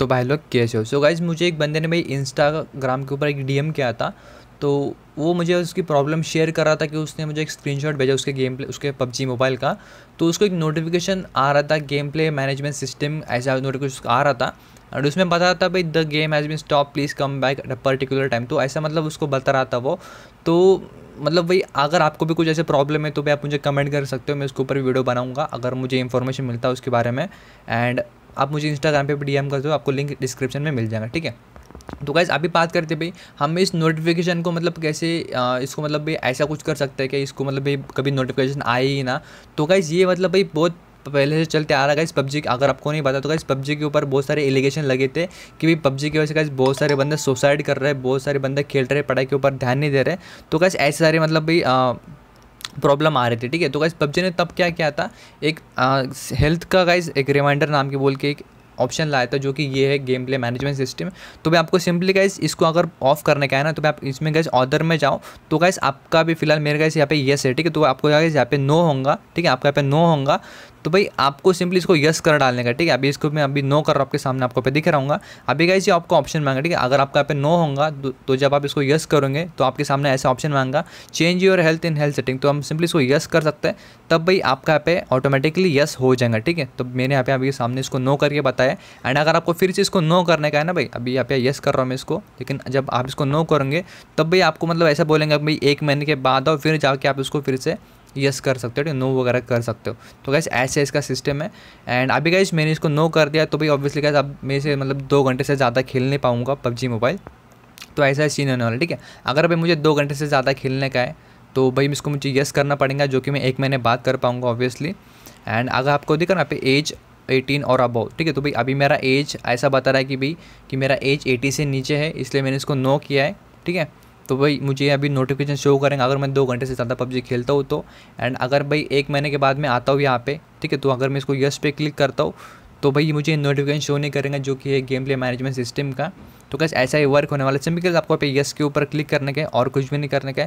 तो भाई लोग कैसे हो सो गाइज़ मुझे एक बंदे ने भाई इंस्टाग्राम के ऊपर एक डीएम किया था तो वो मुझे उसकी प्रॉब्लम शेयर कर रहा था कि उसने मुझे एक स्क्रीनशॉट भेजा उसके गेम प्ले उसके पबजी मोबाइल का तो उसको एक नोटिफिकेशन आ रहा था गेम प्ले मैनेजमेंट सिस्टम ऐसा नोटिफिकेशन आ रहा था और उसमें बता रहा था भाई the game has been stop please come back at a particular time तो ऐसा मतलब उसको बता रहा था वो तो मतलब भाई अगर आपको भी कुछ ऐसे प्रॉब्लम है तो भाई आप मुझे कमेंट कर सकते हो मैं उसके ऊपर वीडियो बनाऊँगा अगर मुझे इन्फॉर्मेशन मिलता है उसके बारे में एंड आप मुझे इंस्टाग्राम पे डी कर दो आपको लिंक डिस्क्रिप्शन में मिल जाएगा ठीक है तो गाइज़ अभी बात करते भाई हम इस नोटिफिकेशन को मतलब कैसे आ, इसको मतलब भाई ऐसा कुछ कर सकते हैं कि इसको मतलब भाई कभी नोटिफिकेशन आए ही ना तो गाइज़ ये मतलब भाई बहुत पहले से चलते आ रहा है इस पबजी अगर आपको नहीं पता तो गाइज़ पबजी के ऊपर बहुत सारे एलिगेशन लगे थे कि भाई पबजी की वजह से गाइज़ बहुत सारे बंदे सुसाइड कर रहे हैं बहुत सारे बंदे खेल रहे पढ़ाई के ऊपर ध्यान नहीं दे रहे तो गाइज़ ऐसे सारे मतलब भाई प्रॉब्लम आ रही थी ठीक है तो गाइज पबजी ने तब क्या किया था एक हेल्थ का गाइज एक रिमाइंडर नाम के बोल के एक ऑप्शन लाया था जो कि ये है गेम प्ले मैनेजमेंट सिस्टम तो मैं आपको सिंपली गाइज इसको अगर ऑफ करने का है ना तो मैं आप इसमें गाइज ऑर्डर में जाओ तो गाइज आपका भी फिलहाल मेरे गाइज यहाँ पे येस है ठीक है तो आपको यहाँ पे नो होगा ठीक है आपका यहाँ पे नो होगा तो भाई आपको सिंपली इसको यस कर डालने का ठीक है अभी इसको मैं अभी नो कर रहा हूँ आपके सामने आपको पे दिख रहा हूँ अभी कहीं ये आपको ऑप्शन मांगा ठीक है अगर आपका यहाँ पे नो होगा तो, तो जब आप इसको यस करेंगे तो आपके सामने ऐसा ऑप्शन मांगा change your health in health setting तो हम सिंपली इसको यस कर सकते हैं तब भाई आपका यहाँ पे ऑटोमेटिकली यस हो जाएगा ठीक है तो मैंने यहाँ पे अभी सामने इसको नो करके बताया एंड अगर आपको फिर से इसको नो करने का है ना भाई अभी यहाँ पे यस कर रहा हूँ मैं इसको लेकिन जब आप इसको नो करेंगे तब भाई आपको मतलब ऐसा बोलेंगे भाई एक महीने के बाद और फिर जाके आप इसको फिर से यस कर सकते हो ठीक नो वगैरह कर सकते हो तो गैस ऐसे इसका सिस्टम है एंड अभी गैस मैंने इसको नो कर दिया तो भाई ऑब्वियसली गैस अब मैं इसे मतलब दो घंटे से ज़्यादा खेल नहीं पाऊँगा पबजी मोबाइल तो ऐसा सीन होने वाला ठीक है अगर भाई मुझे दो घंटे से ज़्यादा खेलने का है तो भाई इसको मुझे यस करना पड़ेगा जो कि मैं एक महीने बाद कर पाऊँगा ऑब्वियसली एंड अगर आपको देखा ना पे एज 18 और अबव ठीक है तो भाई अभी मेरा एज ऐसा बता रहा है कि भाई कि मेरा एज 80 से नीचे है इसलिए मैंने इसको नो किया है ठीक है तो भाई मुझे अभी नोटिफिकेशन शो करेंगे अगर मैं दो घंटे से ज़्यादा पबजी खेलता हूँ तो एंड अगर भाई एक महीने के बाद मैं आता हूँ यहाँ पे ठीक है तो अगर मैं इसको यस पे क्लिक करता हूँ तो भाई मुझे नोटिफिकेशन शो नहीं करेंगे जो कि है गेम प्ले मैनेजमेंट सिस्टम का तो कैसे ऐसा ही वर्क होने वाला है सिंपल आपको यस के ऊपर क्लिक करने के और कुछ भी नहीं करने का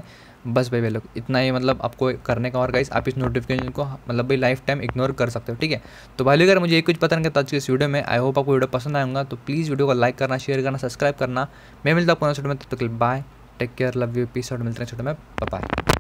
बस भाई भाई लोग इतना ही मतलब आपको करने का और गाइस आप इस नोटिफिकेशन को मतलब भाई लाइफ टाइम इग्नोर कर सकते हो ठीक है तो भाई अगर मुझे एक कुछ पता नहीं था इस वीडियो में आई होप आपको वीडियो पसंद आएगा तो प्लीज़ वीडियो को लाइक करना शेयर करना सब्सक्राइब करना मैं मिलता हूँ आपको वीडियो में तब तक bye take care love you peace out मिलते हैं छोटे में बाय